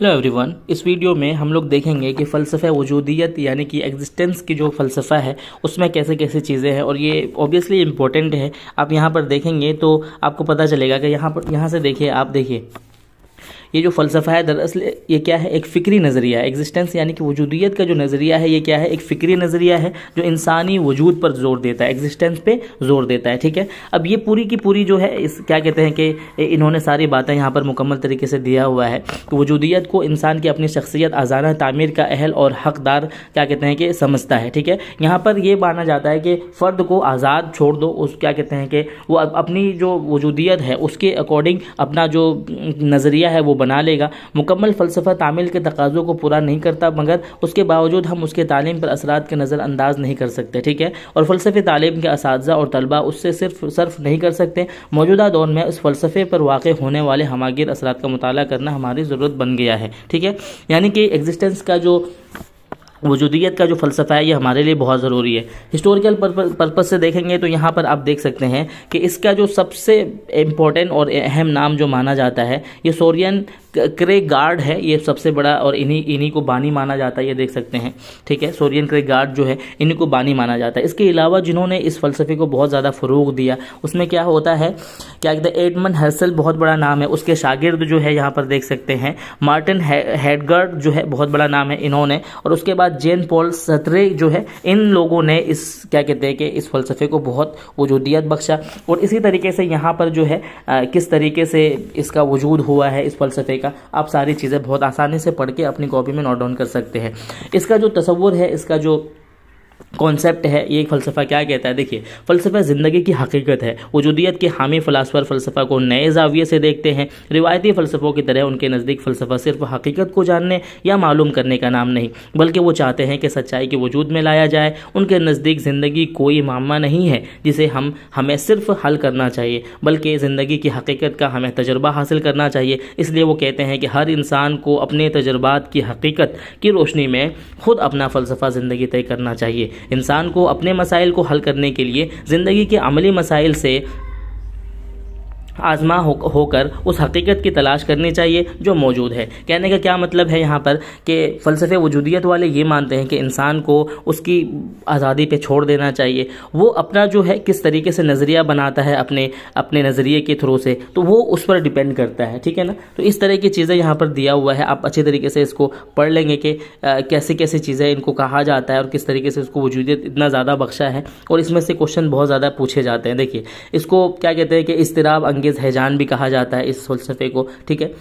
hello everyone इस video में हम लोग देखेंगे कि फ़लसफ़ा वजूदियत यानी कि एग्जिस्टेंस की जो फ़लसफ़ा है उसमें कैसे कैसे चीज़ें हैं और ये ऑब्वियसली इम्पॉर्टेंट है आप यहाँ पर देखेंगे तो आपको पता चलेगा कि यहाँ पर यहाँ से देखिए आप देखिए ये जो फ़लसफ़ा है दरअसल ये क्या है एक फ़िक्री नज़रिया है एग्जिस्टेंस यानी कि वजूदियत का जो नज़रिया है ये क्या है एक फ़िक्री नज़रिया है जो इंसानी वजूद पर जोर देता है एग्जिस्टेंस पे जोर देता है ठीक है अब ये पूरी की पूरी जो है इस क्या कहते हैं कि इन्होंने सारी बातें यहाँ पर मुकम्मल तरीके से दिया हुआ है कि वजूदियत को इंसान की अपनी शख्सियत आज़ाना तामीर का अहल और हकदार क्या कहते हैं कि समझता है ठीक है यहाँ पर यह माना जाता है कि फ़र्द को आज़ाद छोड़ दो उस क्या कहते हैं कि वो अपनी जो वजूदियत है उसके अकॉर्डिंग अपना जो नज़रिया है वो बना लेगा मुकम्मल फ़लसफ़ा तामिल के तकाज़ों को पूरा नहीं करता मगर उसके बावजूद हम उसके तालीम पर असरात के नज़रअंदाज नहीं कर सकते ठीक है और फ़लसफ़े तालीम के इस और तलबा उससे सिर्फ सर्फ नहीं कर सकते मौजूदा दौर में उस फ़लसफ़े पर वाक़ होने वाले हमागिर असरात का मुताल करना हमारी ज़रूरत बन गया है ठीक है यानी कि एग्जिस्टेंस का जो वजूदियत का जो फ़लसफ़ा है ये हमारे लिए बहुत ज़रूरी है हिस्टोरिकल पर्पज़ से देखेंगे तो यहाँ पर आप देख सकते हैं कि इसका जो सबसे इम्पोर्टेंट और अहम नाम जो माना जाता है ये सोरियन क्रे गार्ड है ये सबसे बड़ा और इन्हीं इन्हीं को बानी माना जाता है ये देख सकते हैं ठीक है सोरियन क्रे गार्ड जो है इन्हीं को बानी माना जाता है इसके अलावा जिन्होंने इस फ़लसफ़े को बहुत ज़्यादा फ़रूग दिया उसमें क्या होता है क्या कहते हैं एडमन हर्सल बहुत बड़ा नाम है उसके शागिर्द जो है यहाँ पर देख सकते हैं मार्टिन हेडगर्ड जो है बहुत बड़ा नाम है इन्होंने और उसके बाद बाद जेन पॉल सतरे जो है इन लोगों ने इस क्या कहते हैं कि इस फलसफे को बहुत वजूदियत बख्शा और इसी तरीके से यहाँ पर जो है आ, किस तरीके से इसका वजूद हुआ है इस फलसफे का आप सारी चीज़ें बहुत आसानी से पढ़ के अपनी कॉपी में नोट डाउन कर सकते हैं इसका जो तस्वुर है इसका जो कॉन्सेप्ट है ये फ़लसफ़ा क्या कहता है देखिए फ़लसफ़ा ज़िंदगी की हकीकत है वजूदियत के हामी फलासफर फ़लसफ़ा को नए जाविये से देखते हैं रिवायती फ़लसफ़ों की तरह उनके नज़दीक फ़लसफ़ा सिर्फ हकीकत को जानने या मालूम करने का नाम नहीं बल्कि वो चाहते हैं कि सच्चाई के वजूद में लाया जाए उनके नज़दीक ज़िंदगी कोई मामा नहीं है जिसे हम हमें सिर्फ हल करना चाहिए बल्कि ज़िंदगी की हकीकत का हमें तजर्बा हासिल करना चाहिए इसलिए वो कहते हैं कि हर इंसान को अपने तजर्बात की हकीकत की रोशनी में ख़ुद अपना फ़लसफ़ा ज़िंदगी तय करना चाहिए चाहिए इंसान को अपने मसाइल को हल करने के लिए ज़िंदगी के अमली मसाइल से आजमा हो, होकर उस हकीकत की तलाश करनी चाहिए जो मौजूद है कहने का क्या मतलब है यहाँ पर कि फ़लसफ़े वजूदियत वाले ये मानते हैं कि इंसान को उसकी आज़ादी पे छोड़ देना चाहिए वो अपना जो है किस तरीके से नज़रिया बनाता है अपने अपने नज़रिए के थ्रू से तो वो उस पर डिपेंड करता है ठीक है ना तो इस तरह की चीज़ें यहाँ पर दिया हुआ है आप अच्छे तरीके से इसको पढ़ लेंगे कि कैसी कैसी चीज़ें इनको कहा जाता है और किस तरीके से इसको वजूदियत इतना ज़्यादा बख्शा है और इसमें से क्वेश्चन बहुत ज़्यादा पूछे जाते हैं देखिए इसको क्या कहते हैं कि इसतराब संगेज हैजान भी कहा जाता है इस फलसफे को ठीक है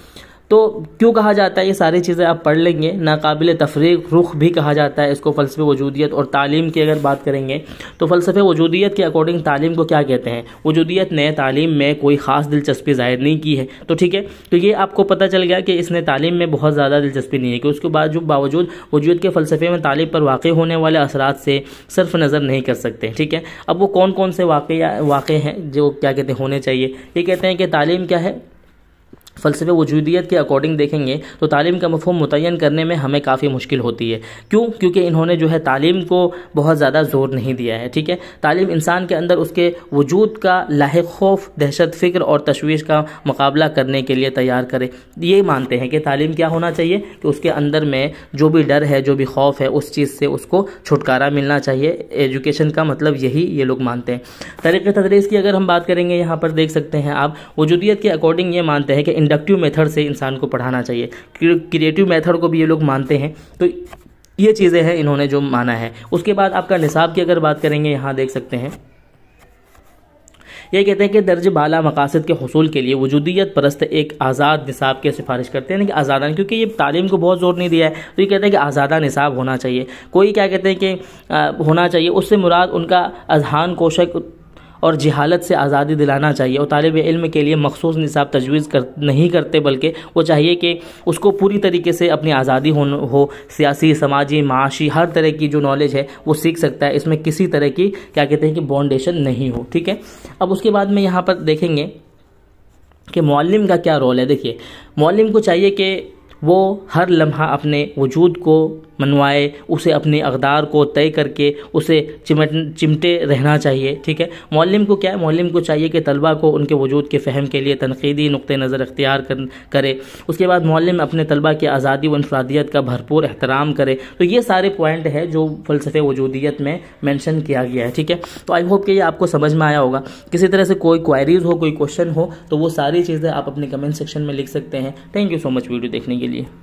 तो क्यों कहा जाता है ये सारी चीज़ें आप पढ़ लेंगे नाकबिल तफरीक रुख भी कहा जाता है इसको फ़लसफ़े वजूदियत और तालीम की अगर बात करेंगे तो फ़लसफ़े वजूदियत के अकॉर्डिंग तालीम को क्या कहते हैं वजूदियत ने तालीम में कोई ख़ास दिलचस्पी ज़ाहिर नहीं की है तो ठीक है तो ये आपको पता चल गया कि इसने तालीम में बहुत ज़्यादा दिलचस्पी नहीं है कि उसके बाद जो बावजूद वजूद के फ़लसफ़े में तालीम पर वाक़ होने वाले असरा से सिर्फ नज़र नहीं कर सकते ठीक है अब वो कौन कौन से वाक़ वाक़ हैं जो क्या कहते हैं होने चाहिए ये कहते हैं कि तालीम क्या है फ़लसफ़े वजूदियत के अकॉर्डिंग देखेंगे तो तालीम का मफहम मुतन करने में हमें काफ़ी मुश्किल होती है क्यों क्योंकि इन्होंने जो है तालीम को बहुत ज़्यादा ज़ोर नहीं दिया है ठीक है तालीम इंसान के अंदर उसके वजूद का लाह खौफ दहशत फ़िक्र और तशवीश का मुकाबला करने के लिए तैयार करे ये मानते हैं कि तालीम क्या होना चाहिए कि उसके अंदर में जो भी डर है जो भी खौफ है उस चीज़ से उसको छुटकारा मिलना चाहिए एजुकेशन का मतलब यही ये लोग मानते हैं तरीक़ तदरीस की अगर हम बात करेंगे यहाँ पर देख सकते हैं आप वजूदियत के अकॉर्डिंग ये मानते हैं कि इंडक्टिव मेथड से इंसान को पढ़ाना चाहिए क्रिएटिव मेथड को भी ये लोग मानते हैं तो ये चीज़ें हैं इन्होंने जो माना है उसके बाद आपका निसाब की अगर बात करेंगे यहाँ देख सकते हैं ये कहते हैं कि दर्ज बाला मकासद के हसूल के लिए वजूदियत परस्त एक आज़ाद निसाब की सिफारिश करते हैं यानी कि आज़ादा क्योंकि ये तालीम को बहुत ज़ोर नहीं दिया है तो ये कहते हैं कि आज़ादा निसाब होना चाहिए कोई क्या कहते हैं कि होना चाहिए उससे मुराद उनका अजहान कोशक और जहालत से आज़ादी दिलाना चाहिए और तालब इल्म के लिए मखसूस निसाब तजवीज़ कर नहीं करते बल्कि वो चाहिए कि उसको पूरी तरीके से अपनी आज़ादी हो, हो सियासी समाजी माशी हर तरह की जो नॉलेज है वो सीख सकता है इसमें किसी तरह की क्या कहते हैं कि बॉन्डेशन नहीं हो ठीक है अब उसके बाद में यहाँ पर देखेंगे कि मौलम का क्या रोल है देखिए मौलम को चाहिए कि वो हर लम्हा अपने वजूद को मनवाए उसे अपने अकदार को तय करके उसे चिमट चिमटे रहना चाहिए ठीक है मौलम को क्या है मौलम को चाहिए कि तलबा को उनके वजूद के फ़हम के लिए तनकीदी नुक़ नज़र अख्तियार करे उसके बाद मौलम अपने तलबा की आज़ादी व इनफरादियत का भरपूर एहतराम करे तो ये सारे पॉइंट है जो फ़लसफ़े वजूदियत में मैंशन किया गया है ठीक है तो आई होप कि ये आपको समझ में आया होगा किसी तरह से कोई क्वायरीज़ हो कोई क्वेश्चन हो तो वो सारी चीज़ें आप अपने कमेंट सेक्शन में लिख सकते हैं thank you so much video देखने के लिए